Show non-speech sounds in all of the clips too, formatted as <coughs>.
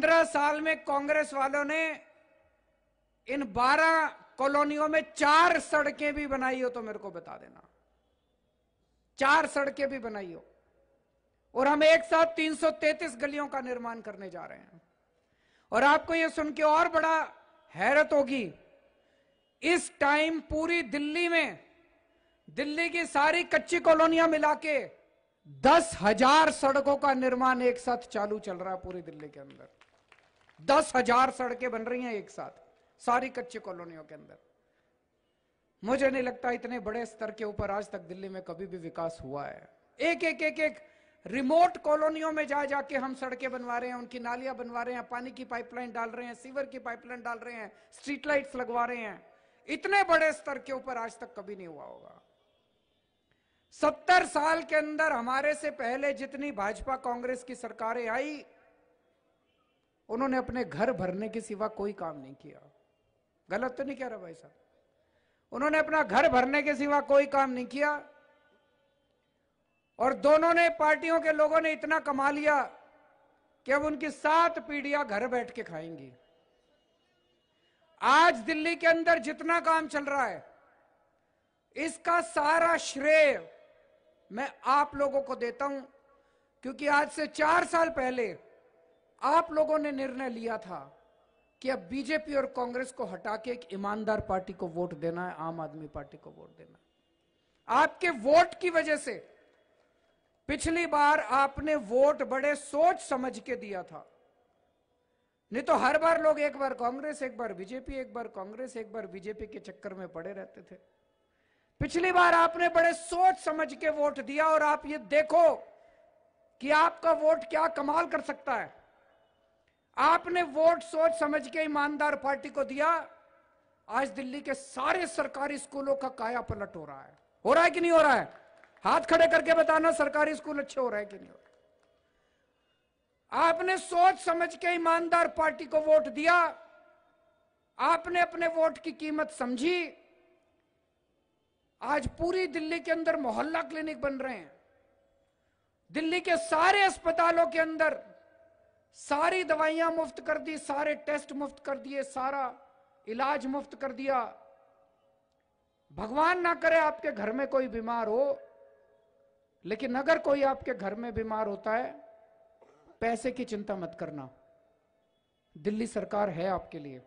पंद्रह साल में कांग्रेस वालों ने इन बारह कॉलोनियों में चार सड़कें भी बनाई हो तो मेरे को बता देना चार सड़कें भी बनाई हो और हम एक साथ 333 गलियों का निर्माण करने जा रहे हैं और आपको यह सुन के और बड़ा हैरत होगी इस टाइम पूरी दिल्ली में दिल्ली की सारी कच्ची कॉलोनियां मिला के दस हजार सड़कों का निर्माण एक साथ चालू चल रहा है पूरी दिल्ली के अंदर दस हजार सड़कें बन रही हैं एक साथ सारी कच्ची कॉलोनियों के अंदर मुझे नहीं लगता इतने बड़े स्तर के ऊपर आज तक दिल्ली में कभी भी विकास हुआ है एक एक एक एक रिमोट कॉलोनियों में जा जाके हम सड़कें बनवा रहे हैं उनकी नालियां बनवा रहे हैं पानी की पाइपलाइन डाल रहे हैं सीवर की पाइपलाइन डाल रहे हैं स्ट्रीट लाइट्स लगवा रहे हैं इतने बड़े स्तर के ऊपर आज तक कभी नहीं हुआ होगा सत्तर साल के अंदर हमारे से पहले जितनी भाजपा कांग्रेस की सरकारें आई उन्होंने अपने घर भरने के सिवा कोई काम नहीं किया गलत तो नहीं कह रहा भाई साहब उन्होंने अपना घर भरने के सिवा कोई काम नहीं किया और दोनों ने पार्टियों के लोगों ने इतना कमा लिया कि अब उनकी सात पीढ़ियां घर बैठ के खाएंगी आज दिल्ली के अंदर जितना काम चल रहा है इसका सारा श्रेय मैं आप लोगों को देता हूं क्योंकि आज से चार साल पहले आप लोगों ने निर्णय लिया था कि अब बीजेपी और कांग्रेस को हटा के एक ईमानदार पार्टी को वोट देना है आम आदमी पार्टी को वोट देना है आपके वोट की वजह से पिछली बार आपने वोट बड़े सोच समझ के दिया था नहीं तो हर बार लोग एक बार कांग्रेस एक बार बीजेपी एक बार कांग्रेस एक बार बीजेपी के चक्कर में पड़े रहते थे पिछली बार आपने बड़े सोच समझ के वोट दिया और आप ये देखो कि आपका वोट क्या कमाल कर सकता है आपने वोट सोच समझ के ईमानदार पार्टी को दिया आज दिल्ली के सारे सरकारी स्कूलों का काया पलट हो रहा है हो रहा है कि नहीं हो रहा है हाथ खड़े करके बताना सरकारी स्कूल अच्छे हो रहे हैं कि नहीं हो रहे आपने सोच समझ के ईमानदार पार्टी को वोट दिया आपने अपने वोट की कीमत समझी आज पूरी दिल्ली के अंदर मोहल्ला क्लिनिक बन रहे हैं दिल्ली के सारे अस्पतालों के अंदर सारी दवाइयां मुफ्त कर दी सारे टेस्ट मुफ्त कर दिए सारा इलाज मुफ्त कर दिया भगवान ना करे आपके घर में कोई बीमार हो लेकिन अगर कोई आपके घर में बीमार होता है पैसे की चिंता मत करना दिल्ली सरकार है आपके लिए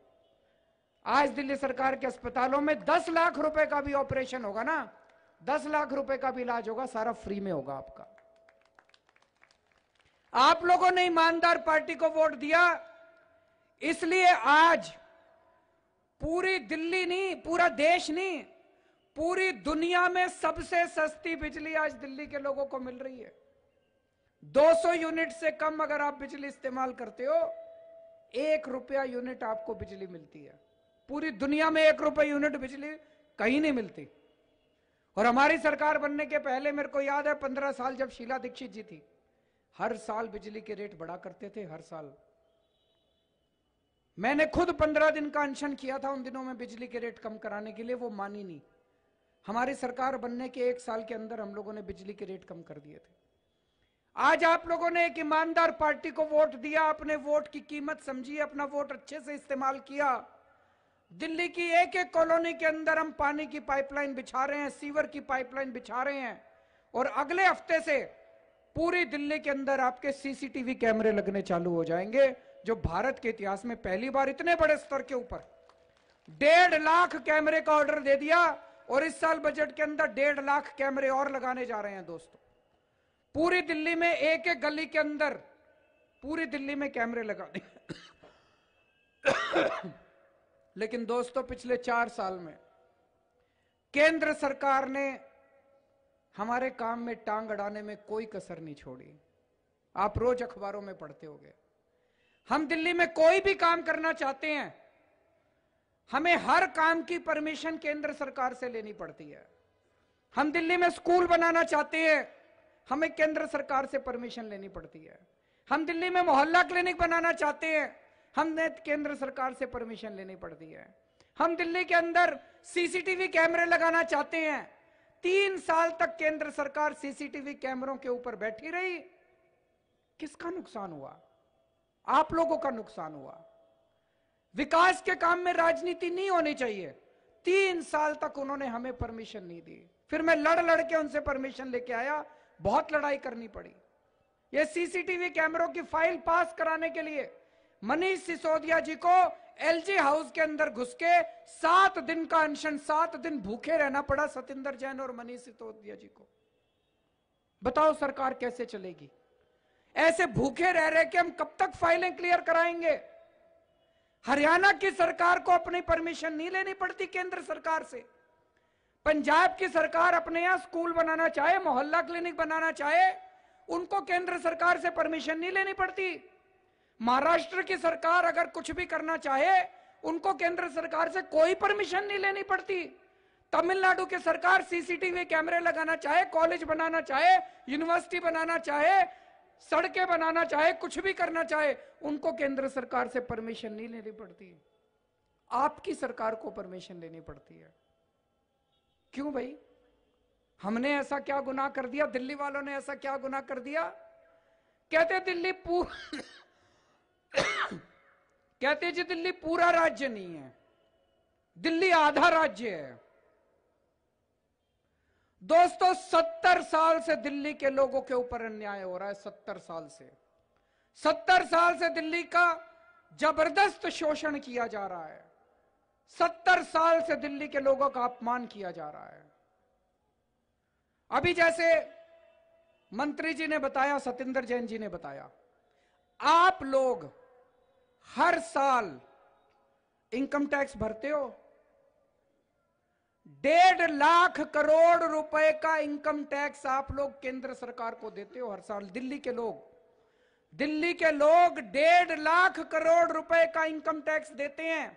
आज दिल्ली सरकार के अस्पतालों में 10 लाख रुपए का भी ऑपरेशन होगा ना 10 लाख रुपए का भी इलाज होगा सारा फ्री में होगा आपका आप लोगों ने ईमानदार पार्टी को वोट दिया इसलिए आज पूरी दिल्ली नहीं पूरा देश नहीं पूरी दुनिया में सबसे सस्ती बिजली आज दिल्ली के लोगों को मिल रही है 200 यूनिट से कम अगर आप बिजली इस्तेमाल करते हो एक रुपया यूनिट आपको बिजली मिलती है पूरी दुनिया में एक रुपया यूनिट बिजली कहीं नहीं मिलती और हमारी सरकार बनने के पहले मेरे को याद है पंद्रह साल जब शीला दीक्षित जी थी हर साल बिजली के रेट बढ़ा करते थे हर साल मैंने खुद पंद्रह दिन का अनशन किया था उन दिनों में बिजली के रेट कम कराने के लिए वो मानी नहीं हमारी सरकार बनने के एक साल के अंदर हम लोगों ने बिजली के रेट कम कर दिए थे आज आप लोगों ने एक ईमानदार पार्टी को वोट दिया अपने वोट की कीमत समझी अपना वोट अच्छे से इस्तेमाल किया दिल्ली की एक एक कॉलोनी के अंदर हम पानी की पाइपलाइन बिछा रहे हैं सीवर की पाइपलाइन बिछा रहे हैं और अगले हफ्ते से पूरे दिल्ली के अंदर आपके सीसीटीवी कैमरे लगने चालू हो जाएंगे जो भारत के इतिहास में पहली बार इतने बड़े स्तर के ऊपर डेढ़ लाख कैमरे का ऑर्डर दे दिया और इस साल बजट के अंदर डेढ़ लाख कैमरे और लगाने जा रहे हैं दोस्तों पूरी दिल्ली में एक एक गली के अंदर पूरी दिल्ली में कैमरे लगा लेकिन दोस्तों पिछले चार साल में केंद्र सरकार ने हमारे काम में टांग अड़ाने में कोई कसर नहीं छोड़ी आप रोज अखबारों में पढ़ते हो हम दिल्ली में कोई भी काम करना चाहते हैं हमें हर काम की परमिशन केंद्र सरकार से लेनी पड़ती है हम दिल्ली में स्कूल बनाना चाहते हैं हमें केंद्र सरकार से परमिशन लेनी पड़ती है हम दिल्ली में मोहल्ला क्लिनिक बनाना चाहते हैं हमने केंद्र सरकार से परमिशन लेनी पड़ती है हम दिल्ली के अंदर सीसीटीवी कैमरे लगाना चाहते हैं तीन साल तक केंद्र सरकार सीसीटीवी कैमरों के ऊपर बैठी रही किसका नुकसान हुआ आप लोगों का नुकसान हुआ विकास के काम में राजनीति नहीं होनी चाहिए तीन साल तक उन्होंने हमें परमिशन नहीं दी फिर मैं लड़ लड़ के उनसे परमिशन लेके आया बहुत लड़ाई करनी पड़ी ये सीसीटीवी कैमरों की फाइल पास कराने के लिए मनीष सिसोदिया जी को एलजी हाउस के अंदर घुस के सात दिन का अनशन सात दिन भूखे रहना पड़ा सतेंद्र जैन और मनीष सिसोदिया जी को बताओ सरकार कैसे चलेगी ऐसे भूखे रह रहे कि हम कब तक फाइलें क्लियर कराएंगे हरियाणा की सरकार को अपनी परमिशन नहीं लेनी पड़ती केंद्र सरकार से पंजाब की सरकार अपने यहां स्कूल बनाना चाहे मोहल्ला क्लिनिक बनाना चाहे उनको केंद्र सरकार से परमिशन नहीं लेनी पड़ती महाराष्ट्र की सरकार अगर कुछ भी करना चाहे उनको केंद्र सरकार से कोई परमिशन नहीं लेनी पड़ती तमिलनाडु की सरकार सीसीटीवी कैमरे लगाना चाहे कॉलेज बनाना चाहे यूनिवर्सिटी बनाना चाहे सड़कें बनाना चाहे कुछ भी करना चाहे उनको केंद्र सरकार से परमिशन नहीं लेनी पड़ती आपकी सरकार को परमिशन लेनी पड़ती है क्यों भाई हमने ऐसा क्या गुनाह कर दिया दिल्ली वालों ने ऐसा क्या गुनाह कर दिया कहते दिल्ली पूरी कहते जी दिल्ली पूरा राज्य नहीं है दिल्ली आधा राज्य है दोस्तों सत्तर साल से दिल्ली के लोगों के ऊपर अन्याय हो रहा है सत्तर साल से सत्तर साल से दिल्ली का जबरदस्त शोषण किया जा रहा है सत्तर साल से दिल्ली के लोगों का अपमान किया जा रहा है अभी जैसे मंत्री जी ने बताया सतेंद्र जैन जी ने बताया आप लोग हर साल इनकम टैक्स भरते हो डेढ़ लाख करोड़ रुपए का इनकम टैक्स आप लोग केंद्र सरकार को देते हो हर साल दिल्ली के लोग दिल्ली के लोग डेढ़ लाख करोड़ रुपए का इनकम टैक्स देते हैं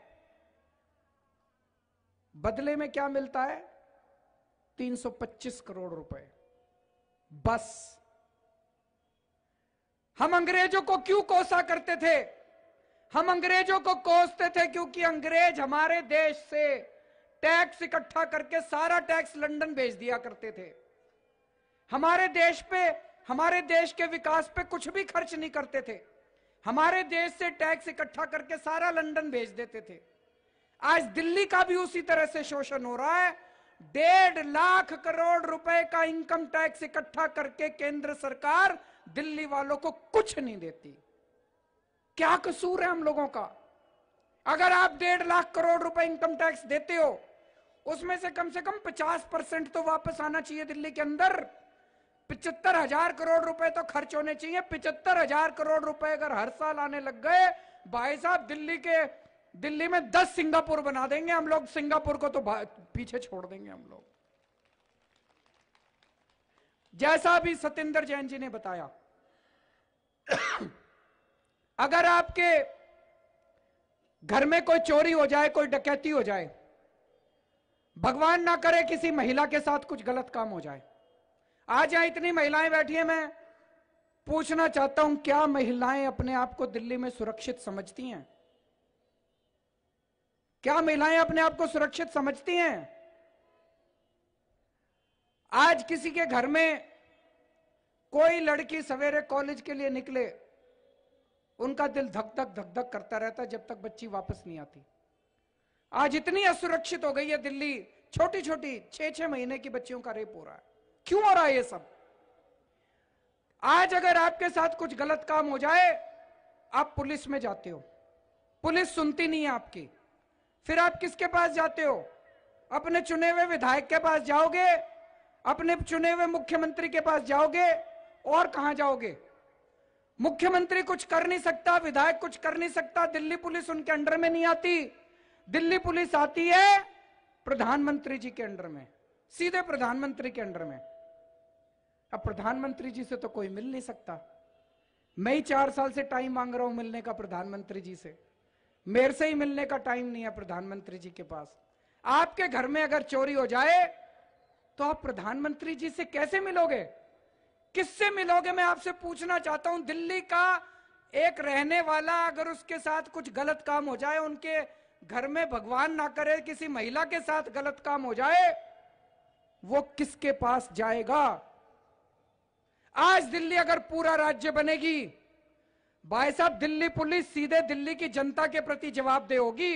बदले में क्या मिलता है 325 करोड़ रुपए बस हम अंग्रेजों को क्यों कोसा करते थे हम अंग्रेजों को कोसते थे क्योंकि अंग्रेज हमारे देश से टैक्स इकट्ठा करके सारा टैक्स लंदन भेज दिया करते थे हमारे देश पे हमारे देश के विकास पे कुछ भी खर्च नहीं करते थे हमारे देश से टैक्स इकट्ठा करके सारा लंदन भेज देते थे आज दिल्ली का भी उसी तरह से शोषण हो रहा है डेढ़ लाख करोड़ रुपए का इनकम टैक्स इकट्ठा करके केंद्र सरकार दिल्ली वालों को कुछ नहीं देती क्या कसूर है हम लोगों का अगर आप डेढ़ लाख करोड़ रुपए इनकम टैक्स देते हो उसमें से कम से कम पचास परसेंट तो वापस आना चाहिए दिल्ली के अंदर पिचहत्तर हजार करोड़ रुपए तो खर्च होने चाहिए पिचहत्तर हजार करोड़ रुपए अगर हर साल आने लग गए भाई साहब दिल्ली के दिल्ली में दस सिंगापुर बना देंगे हम लोग सिंगापुर को तो पीछे छोड़ देंगे हम लोग जैसा भी सत्येंद्र जैन जी ने बताया अगर आपके घर में कोई चोरी हो जाए कोई डकैती हो जाए भगवान ना करे किसी महिला के साथ कुछ गलत काम हो जाए आज यहां इतनी महिलाएं बैठी है मैं पूछना चाहता हूं क्या महिलाएं अपने आप को दिल्ली में सुरक्षित समझती हैं क्या महिलाएं अपने आप को सुरक्षित समझती हैं आज किसी के घर में कोई लड़की सवेरे कॉलेज के लिए निकले उनका दिल धक धक धक धक करता रहता जब तक बच्ची वापस नहीं आती आज इतनी असुरक्षित हो गई है दिल्ली छोटी छोटी छह छह महीने की बच्चियों का रेप हो रहा है क्यों हो रहा है ये सब आज अगर आपके साथ कुछ गलत काम हो जाए आप पुलिस में जाते हो पुलिस सुनती नहीं है आपकी फिर आप किसके पास जाते हो अपने चुने हुए विधायक के पास जाओगे अपने चुने हुए मुख्यमंत्री के पास जाओगे और कहा जाओगे मुख्यमंत्री कुछ कर नहीं सकता विधायक कुछ कर नहीं सकता दिल्ली पुलिस उनके अंडर में नहीं आती दिल्ली पुलिस आती है प्रधानमंत्री जी के अंडर में सीधे प्रधानमंत्री के अंडर में अब प्रधानमंत्री जी से तो कोई मिल नहीं सकता मैं ही चार साल से टाइम मांग रहा हूं मिलने का प्रधानमंत्री जी से मेरे से ही मिलने का टाइम नहीं है प्रधानमंत्री जी के पास आपके घर में अगर चोरी हो जाए तो आप प्रधानमंत्री जी से कैसे मिलोगे किससे मिलोगे मैं आपसे पूछना चाहता हूं दिल्ली का एक रहने वाला अगर उसके साथ कुछ गलत काम हो जाए उनके घर में भगवान ना करे किसी महिला के साथ गलत काम हो जाए वो किसके पास जाएगा आज दिल्ली अगर पूरा राज्य बनेगी भाई साहब दिल्ली पुलिस सीधे दिल्ली की जनता के प्रति दे होगी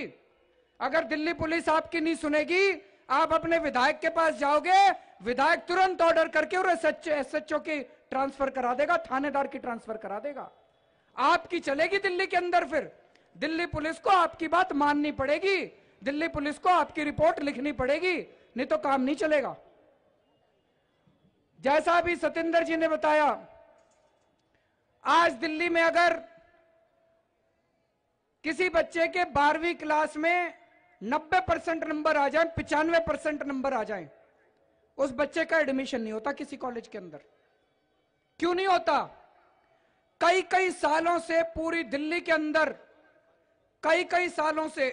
अगर दिल्ली पुलिस आपकी नहीं सुनेगी आप अपने विधायक के पास जाओगे विधायक तुरंत ऑर्डर करके और एस एच की ट्रांसफर करा देगा थानेदार की ट्रांसफर करा देगा आपकी चलेगी दिल्ली के अंदर फिर दिल्ली पुलिस को आपकी बात माननी पड़ेगी दिल्ली पुलिस को आपकी रिपोर्ट लिखनी पड़ेगी नहीं तो काम नहीं चलेगा जैसा अभी सतेंद्र जी ने बताया आज दिल्ली में अगर किसी बच्चे के बारहवीं क्लास में नब्बे परसेंट नंबर आ जाए पिचानवे परसेंट नंबर आ जाए उस बच्चे का एडमिशन नहीं होता किसी कॉलेज के अंदर क्यों नहीं होता कई कई सालों से पूरी दिल्ली के अंदर कई कई सालों से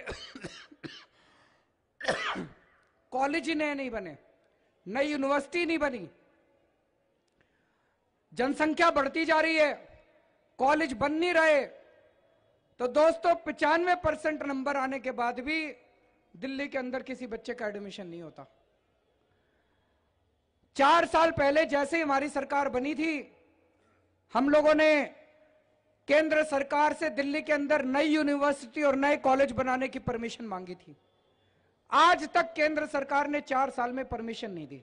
कॉलेज <coughs> ही नए नहीं बने नई यूनिवर्सिटी नहीं बनी जनसंख्या बढ़ती जा रही है कॉलेज बन नहीं रहे तो दोस्तों पिचानवे परसेंट नंबर आने के बाद भी दिल्ली के अंदर किसी बच्चे का एडमिशन नहीं होता चार साल पहले जैसे हमारी सरकार बनी थी हम लोगों ने केंद्र सरकार से दिल्ली के अंदर नई यूनिवर्सिटी और नए कॉलेज बनाने की परमिशन मांगी थी आज तक केंद्र सरकार ने चार साल में परमिशन नहीं दी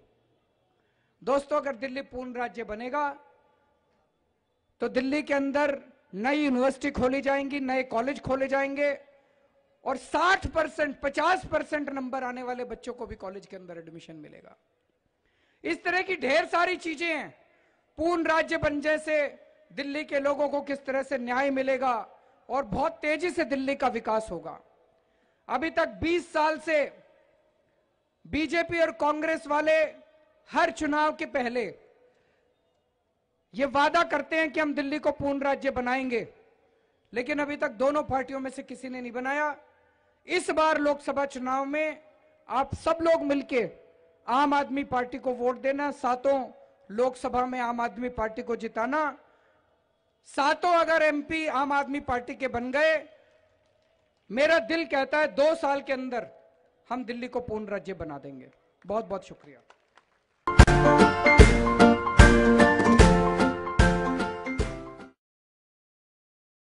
दोस्तों अगर दिल्ली पूर्ण राज्य बनेगा तो दिल्ली के अंदर नई यूनिवर्सिटी खोली जाएंगी नए कॉलेज खोले जाएंगे और 60 परसेंट पचास परसेंट नंबर आने वाले बच्चों को भी कॉलेज के अंदर एडमिशन मिलेगा इस तरह की ढेर सारी चीजें हैं पूर्ण राज्य बन जैसे दिल्ली के लोगों को किस तरह से न्याय मिलेगा और बहुत तेजी से दिल्ली का विकास होगा अभी तक 20 साल से बीजेपी और कांग्रेस वाले हर चुनाव के पहले ये वादा करते हैं कि हम दिल्ली को पूर्ण राज्य बनाएंगे लेकिन अभी तक दोनों पार्टियों में से किसी ने नहीं बनाया इस बार लोकसभा चुनाव में आप सब लोग मिलके आम आदमी पार्टी को वोट देना सातों लोकसभा में आम आदमी पार्टी को जिताना सातों अगर एमपी आम आदमी पार्टी के बन गए मेरा दिल कहता है दो साल के अंदर हम दिल्ली को पूर्ण राज्य बना देंगे बहुत बहुत शुक्रिया